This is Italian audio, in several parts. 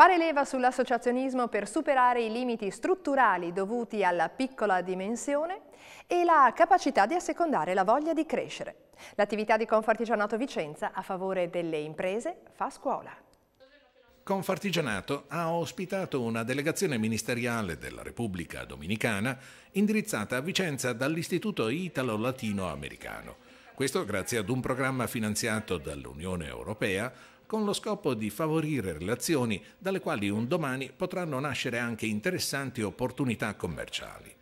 Fare leva sull'associazionismo per superare i limiti strutturali dovuti alla piccola dimensione e la capacità di assecondare la voglia di crescere. L'attività di Confartigianato Vicenza a favore delle imprese fa scuola. Confartigianato ha ospitato una delegazione ministeriale della Repubblica Dominicana indirizzata a Vicenza dall'Istituto Italo-Latino-Americano. Questo grazie ad un programma finanziato dall'Unione Europea con lo scopo di favorire relazioni dalle quali un domani potranno nascere anche interessanti opportunità commerciali.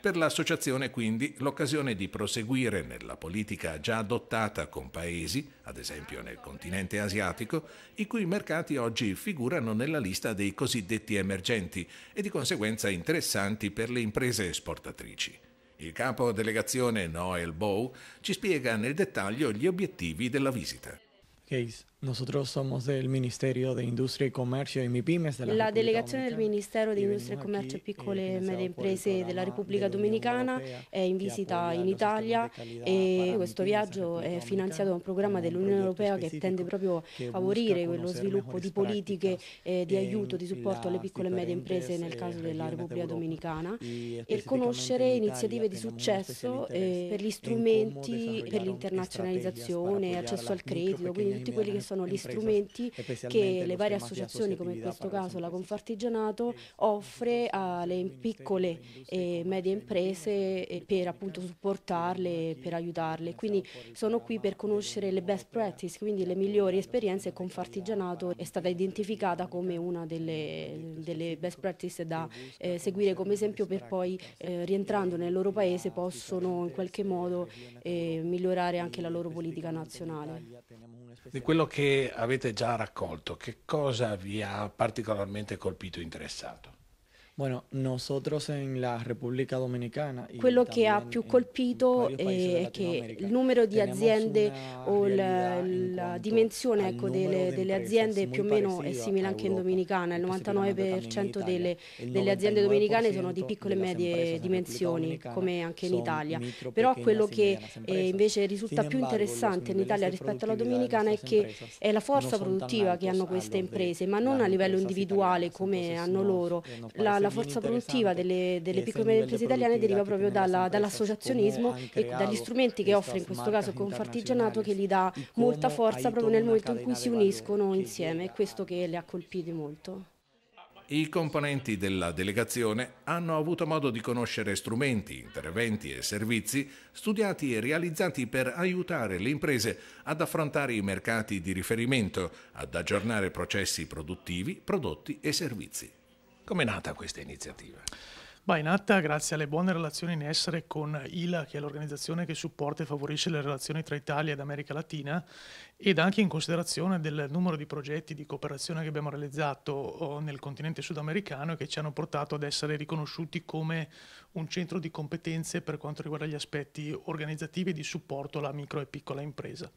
Per l'associazione quindi l'occasione di proseguire nella politica già adottata con paesi, ad esempio nel continente asiatico, i cui mercati oggi figurano nella lista dei cosiddetti emergenti e di conseguenza interessanti per le imprese esportatrici. Il capo delegazione Noel Bow ci spiega nel dettaglio gli obiettivi della visita. Case. Nosotros somos del Ministerio de Industria y Comercio y MIPIMES de la, la delegazione del Ministero di Industria e Commercio eh, Piccole e Medie Imprese della Repubblica Dominicana è in visita in Italia e questo viaggio è finanziato da un programma dell'Unione Europea che tende proprio a favorire lo sviluppo di politiche eh, di aiuto, di supporto alle piccole e medie imprese nel caso della Repubblica Dominicana e conoscere iniziative di successo eh, per gli strumenti per l'internazionalizzazione, accesso al credito, quindi tutti quelli che sono gli strumenti che le varie associazioni, come in questo caso la Confartigianato, offre alle piccole e medie imprese per appunto supportarle per aiutarle. Quindi sono qui per conoscere le best practice, quindi cioè, le migliori esperienze. Confartigianato è stata identificata come una delle, delle best practice da eh, seguire come esempio per poi eh, rientrando nel loro paese possono in qualche modo eh, migliorare anche la loro politica nazionale di quello che avete già raccolto, che cosa vi ha particolarmente colpito e interessato? Bueno, nosotros en la Repubblica Dominicana Quello che ha più colpito è che il numero di aziende o la, la dimensione ecco, delle, delle, aziende più o meno è simile anche in Dominicana, il 99% delle, delle aziende dominicane sono di piccole e medie dimensioni, come anche in Italia. Però quello che eh, invece risulta più interessante in Italia rispetto alla Dominicana è che è la forza produttiva che hanno queste imprese, ma non a livello individuale come hanno loro. Eh, la, la forza produttiva delle, delle piccole e medie imprese italiane deriva proprio dalla, dall'associazionismo e dagli strumenti che offre in questo caso Confartigianato che gli dà molta forza proprio nel momento in cui si uniscono insieme, è questo che le ha colpite molto. I componenti della delegazione hanno avuto modo di conoscere strumenti, interventi e servizi studiati e realizzati per aiutare le imprese ad affrontare i mercati di riferimento, ad aggiornare processi produttivi, prodotti e servizi. Come è nata questa iniziativa? Ma è nata grazie alle buone relazioni in essere con ILA, che è l'organizzazione che supporta e favorisce le relazioni tra Italia ed America Latina, ed anche in considerazione del numero di progetti di cooperazione che abbiamo realizzato oh, nel continente sudamericano e che ci hanno portato ad essere riconosciuti come un centro di competenze per quanto riguarda gli aspetti organizzativi e di supporto alla micro e piccola impresa.